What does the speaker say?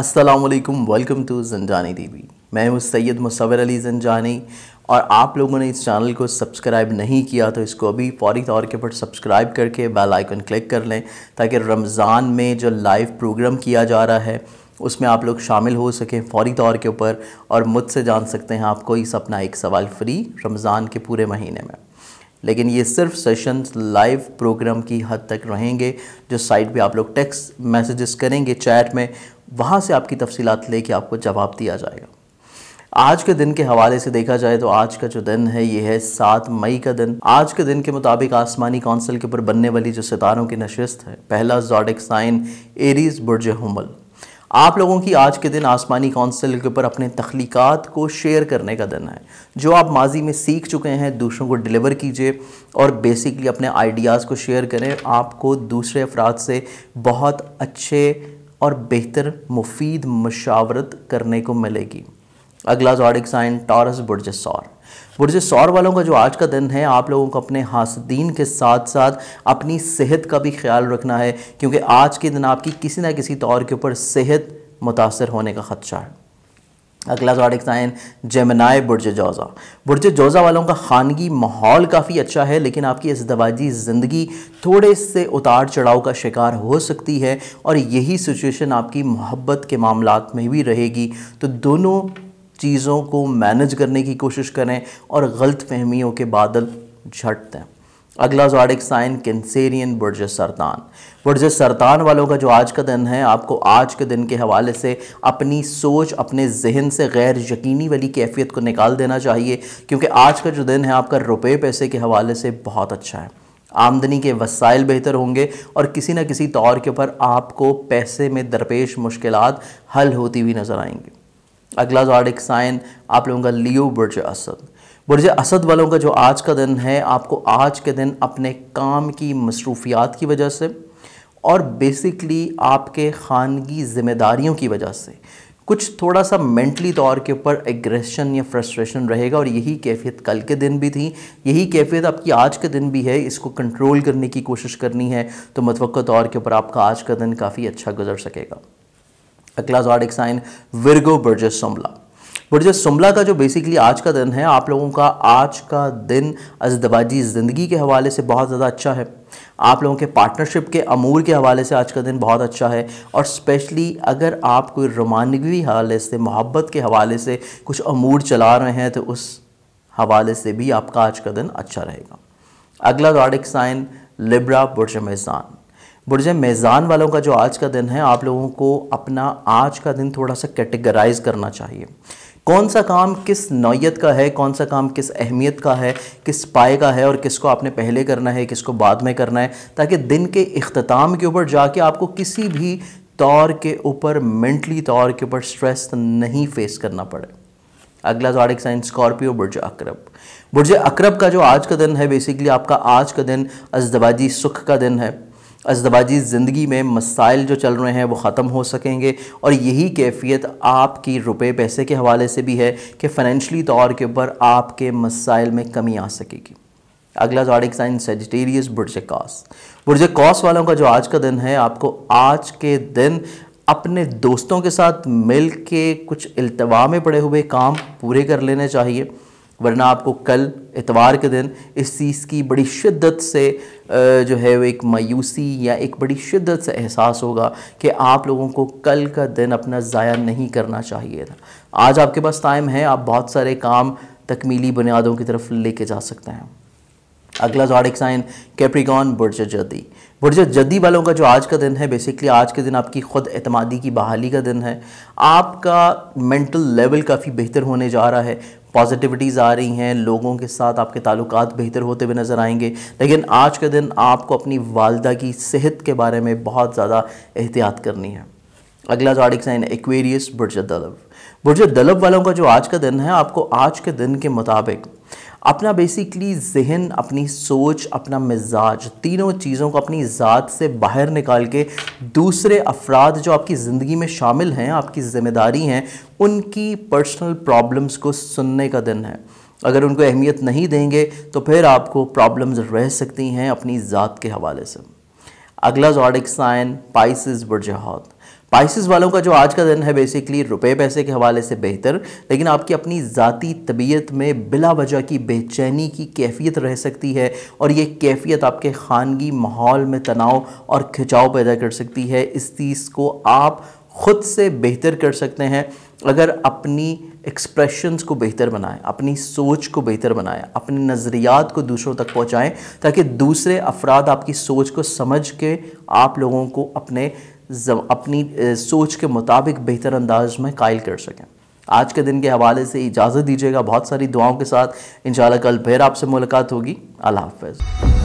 Aslam welcome to Janjani TV मैं हूँ सैयद मुसवर अली जंजानी और आप लोगों ने इस चैनल को सब्सक्राइब नहीं किया तो इसको अभी फौरी तौर के ऊपर सब्सक्राइब करके बेल आइकन क्लिक कर लें ताकि रमज़ान में जो लाइव प्रोग्राम किया जा रहा है उसमें आप लोग शामिल हो सकें फौरी तौर के ऊपर और मुझसे जान सकते हैं आपको इस अपना एक सवाल फ्री रमज़ान के पूरे महीने में लेकिन ये सिर्फ सेशंस लाइव प्रोग्राम की हद तक रहेंगे जो साइट पे आप लोग टेक्स्ट मैसेजेस करेंगे चैट में वहाँ से आपकी तफसीत ले आपको जवाब दिया जाएगा आज के दिन के हवाले से देखा जाए तो आज का जो दिन है ये है सात मई का दिन आज के दिन के मुताबिक आसमानी कौंसिल के ऊपर बनने वाली जो सितारों की नशस्त है पहला जॉडिक साइन एरीज बुरज हमल आप लोगों की आज के दिन आसमानी कौंसिल के ऊपर अपने तख्लीक़ात को शेयर करने का दिन है जो आप माजी में सीख चुके हैं दूसरों को डिलीवर कीजिए और बेसिकली अपने आइडियाज़ को शेयर करें आपको दूसरे अफराद से बहुत अच्छे और बेहतर मुफीद मशावरत करने को मिलेगी अगला जॉडिक साइन टॉरस बुरज सौर बुरज सौर वालों का जो आज का दिन है आप लोगों को अपने हासदीन के साथ साथ अपनी सेहत का भी ख्याल रखना है क्योंकि आज के दिन आपकी किसी ना किसी तौर के ऊपर सेहत मुतासर होने का ख़दशा है अगला जॉडिक साइन जेमिनाय बुरज जोज़ा बुरज जोज़ा वालों का खानगी माहौल काफ़ी अच्छा है लेकिन आपकी इस दबाजी ज़िंदगी थोड़े से उतार चढ़ाव का शिकार हो सकती है और यही सिचुएशन आपकी मोहब्बत के मामला में भी रहेगी तो दोनों चीज़ों को मैनेज करने की कोशिश करें और गलत फहमियों के बादल झट दें अगला जोडिक साइन कैंसेरियन बुरज सरतान बुरज सरतान वालों का जो आज का दिन है आपको आज के दिन के हवाले से अपनी सोच अपने जहन से गैर यकीनी वाली कैफियत को निकाल देना चाहिए क्योंकि आज का जो दिन है आपका रुपये पैसे के हवाले से बहुत अच्छा है आमदनी के वसाइल बेहतर होंगे और किसी न किसी तौर के ऊपर आपको पैसे में दरपेश मुश्किल हल होती हुई नज़र आएंगी अगला जोडिक साइन आप लोगों का लियो बुरज असद बुरज असद वालों का जो आज का दिन है आपको आज के दिन अपने काम की मसरूफियात की वजह से और बेसिकली आपके ख़ानगी ज़िम्मेदारियों की वजह से कुछ थोड़ा सा मेंटली तौर के ऊपर एग्रेशन या फ्रस्ट्रेशन रहेगा और यही कैफियत कल के दिन भी थी यही कैफियत आपकी आज के दिन भी है इसको कंट्रोल करने की कोशिश करनी है तो मतवक़ तौर के ऊपर आपका आज का दिन काफ़ी अच्छा गुजर सकेगा अगला जॉडिक साइन विरगो बर्जस सम्बला बट जो का जो बेसिकली आज का दिन है आप लोगों का आज का दिन अजदबाजी ज़िंदगी के हवाले से बहुत ज़्यादा अच्छा है आप लोगों के पार्टनरशिप के अमूर के हवाले से आज का दिन बहुत अच्छा है और स्पेशली अगर आप कोई रोमानवी हवाले से मोहब्बत के हवाले से कुछ अमूर चला रहे हैं तो उस हवाले से भी आपका आज का दिन अच्छा रहेगा अगला रॉडिक साइन लिब्रा बुरज बुरज मेज़ान वालों का जो आज का दिन है आप लोगों को अपना आज का दिन थोड़ा सा कैटेगराइज करना चाहिए कौन सा काम किस नौीयत का है कौन सा काम किस अहमियत का है किस पाए का है और किसको आपने पहले करना है किसको बाद में करना है ताकि दिन के अख्ताम के ऊपर जाके आपको किसी भी तौर के ऊपर मेंटली तौर के ऊपर स्ट्रेस नहीं फेस करना पड़े अगला जॉडिक तो साइन स्कॉर्पियो बुरज अक्रब बुरज अक्रब का जो आज का दिन है बेसिकली आपका आज का दिन अजदवाजी सुख का दिन है अजदबाजी ज़िंदगी में मसाइल जो चल रहे हैं वो ख़त्म हो सकेंगे और यही कैफियत आपकी रुपए पैसे के हवाले से भी है कि फ़ाइनेंशली तौर के ऊपर आपके मसाइल में कमी आ सकेगी अगला जॉडिक साइन सेजिटेरियस बुरज कॉस बुरज कॉस वालों का जो आज का दिन है आपको आज के दिन अपने दोस्तों के साथ मिल के कुछ अल्तवा में पड़े हुए काम पूरे कर लेने चाहिए वरना आपको कल इतवार के दिन इस चीज़ की बड़ी शिद्दत से जो है वो एक मायूसी या एक बड़ी शिद्दत से एहसास होगा कि आप लोगों को कल का दिन अपना ज़ाया नहीं करना चाहिए था आज आपके पास टाइम है आप बहुत सारे काम तकमीली बुनियादों की तरफ लेके जा सकते हैं अगला जॉडिक साइन कैप्रिकॉन बुरज जदी बुरज जदी वालों का जो आज का दिन है बेसिकली आज के दिन आपकी खुद एतमादी की बहाली का दिन है आपका मेंटल लेवल काफ़ी बेहतर होने जा रहा है पॉजिटिविटीज़ आ रही हैं लोगों के साथ आपके ताल्लुक बेहतर होते हुए नज़र आएंगे लेकिन आज के दिन आपको अपनी वालदा की सेहत के बारे में बहुत ज़्यादा एहतियात करनी है अगला जाडिक साइन एक्वेरियस बुरजदलब बुर्जे दलब वालों का जो आज का दिन है आपको आज के दिन के मुताबिक अपना बेसिकली जहन अपनी सोच अपना मिजाज तीनों चीज़ों को अपनी ज़ात से बाहर निकाल के दूसरे अफराद जो आपकी ज़िंदगी में शामिल हैं आपकी ज़िम्मेदारी हैं उनकी पर्सनल प्रॉब्लम्स को सुनने का दिन है अगर उनको अहमियत नहीं देंगे तो फिर आपको प्रॉब्लम्स रह सकती हैं अपनी ज़ात के हवाले से अगला जॉडिक साइन पाइसिस बुरजहात स्पाइसिस वालों का जो आज का दिन है बेसिकली रुपए पैसे के हवाले से बेहतर लेकिन आपकी अपनी ज़ाती तबीयत में बिला वजह की बेचैनी की कैफियत रह सकती है और ये कैफियत आपके खानगी माहौल में तनाव और खिंचाव पैदा कर सकती है इस चीज़ को आप ख़ुद से बेहतर कर सकते हैं अगर अपनी एक्सप्रेशंस को बेहतर बनाएं अपनी सोच को बेहतर बनाएं अपने नज़रियात को दूसरों तक पहुंचाएं ताकि दूसरे अफराद आपकी सोच को समझ के आप लोगों को अपने अपनी सोच के मुताबिक बेहतर अंदाज में कायल कर सकें आज के दिन के हवाले से इजाज़त दीजिएगा बहुत सारी दुआओं के साथ इन कल फिर आपसे मुलाकात होगी अल्लाह हाफ